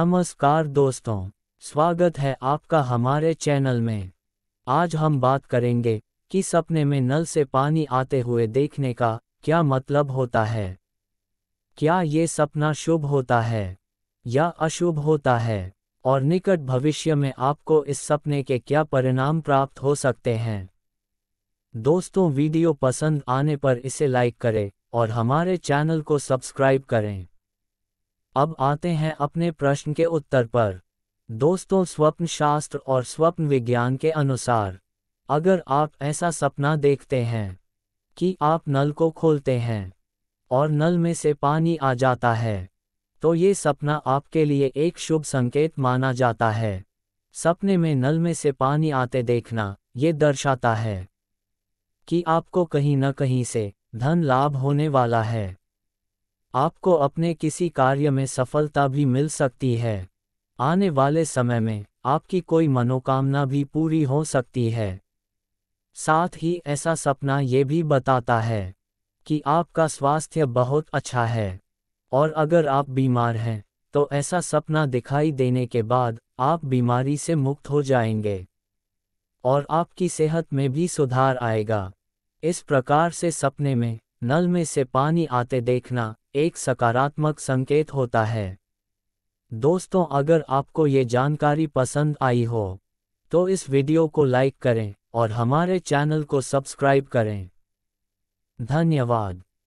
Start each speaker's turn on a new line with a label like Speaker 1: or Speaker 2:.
Speaker 1: नमस्कार दोस्तों स्वागत है आपका हमारे चैनल में आज हम बात करेंगे कि सपने में नल से पानी आते हुए देखने का क्या मतलब होता है क्या ये सपना शुभ होता है या अशुभ होता है और निकट भविष्य में आपको इस सपने के क्या परिणाम प्राप्त हो सकते हैं दोस्तों वीडियो पसंद आने पर इसे लाइक करें और हमारे चैनल को सब्सक्राइब करें अब आते हैं अपने प्रश्न के उत्तर पर दोस्तों स्वप्न शास्त्र और स्वप्न विज्ञान के अनुसार अगर आप ऐसा सपना देखते हैं कि आप नल को खोलते हैं और नल में से पानी आ जाता है तो ये सपना आपके लिए एक शुभ संकेत माना जाता है सपने में नल में से पानी आते देखना ये दर्शाता है कि आपको कहीं न कहीं से धन लाभ होने वाला है आपको अपने किसी कार्य में सफलता भी मिल सकती है आने वाले समय में आपकी कोई मनोकामना भी पूरी हो सकती है साथ ही ऐसा सपना ये भी बताता है कि आपका स्वास्थ्य बहुत अच्छा है और अगर आप बीमार हैं तो ऐसा सपना दिखाई देने के बाद आप बीमारी से मुक्त हो जाएंगे और आपकी सेहत में भी सुधार आएगा इस प्रकार से सपने में नल में से पानी आते देखना एक सकारात्मक संकेत होता है दोस्तों अगर आपको ये जानकारी पसंद आई हो तो इस वीडियो को लाइक करें और हमारे चैनल को सब्सक्राइब करें धन्यवाद